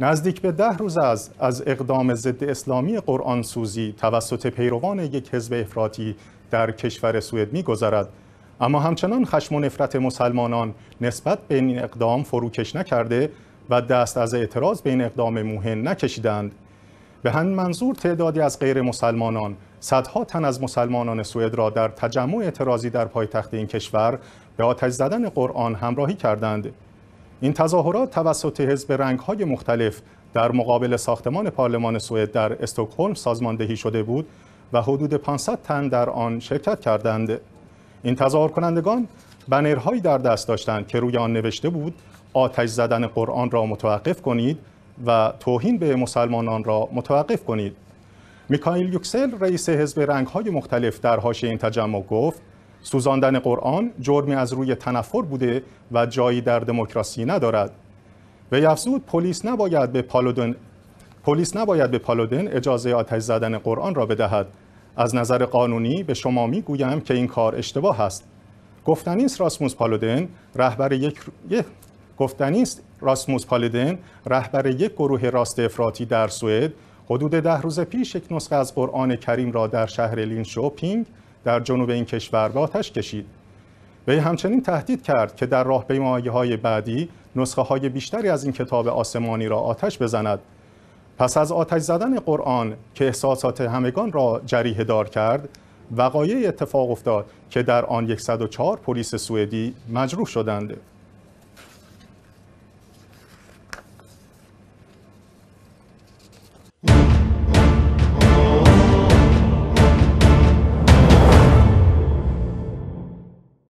نزدیک به ده روز از از اقدام ضد اسلامی قرآن سوزی توسط پیروان یک حزب افراطی در کشور سوئد میگذرد اما همچنان خشم و نفرت مسلمانان نسبت به این اقدام فروکش نکرده و دست از اعتراض به این اقدام موهن نکشیدند به همین منظور تعدادی از غیر مسلمانان صدها تن از مسلمانان سوئد را در تجمع اعتراضی در پایتخت این کشور به آتش زدن قرآن همراهی کردند این تظاهرات توسط حزب رنگ‌های مختلف در مقابل ساختمان پارلمان سوئد در استکهلم سازماندهی شده بود و حدود 500 تن در آن شرکت کردند. این تظاهر کنندگان بنرهایی در دست داشتند که روی آن نوشته بود آتش زدن قرآن را متوقف کنید و توهین به مسلمانان را متوقف کنید. میکائیل یوکسل رئیس حزب رنگ‌های مختلف در حاشیه این تجمع گفت سوزاندن قرآن جرمی از روی تنفر بوده و جایی در دموکراسی ندارد و افزود پلیس نباید به پالودن پلیس نباید به پالودن اجازه آتش زدن قرآن را بدهد از نظر قانونی به شما میگویم که این کار اشتباه است گفتنی است راسموس پالودن رهبر یک گفتنی است راسموس پالودن رهبر یک گروه راست افراطی در سوئد حدود ده روز پیش یک نسخه از قرآن کریم را در شهر لینشوپینگ در جنوب این کشور به آتش کشید وی همچنین تهدید کرد که در راه های بعدی نسخه های بیشتری از این کتاب آسمانی را آتش بزند پس از آتش زدن قرآن که احساسات همگان را جریه دار کرد وقایع اتفاق افتاد که در آن 104 پلیس سوئدی مجروح شدند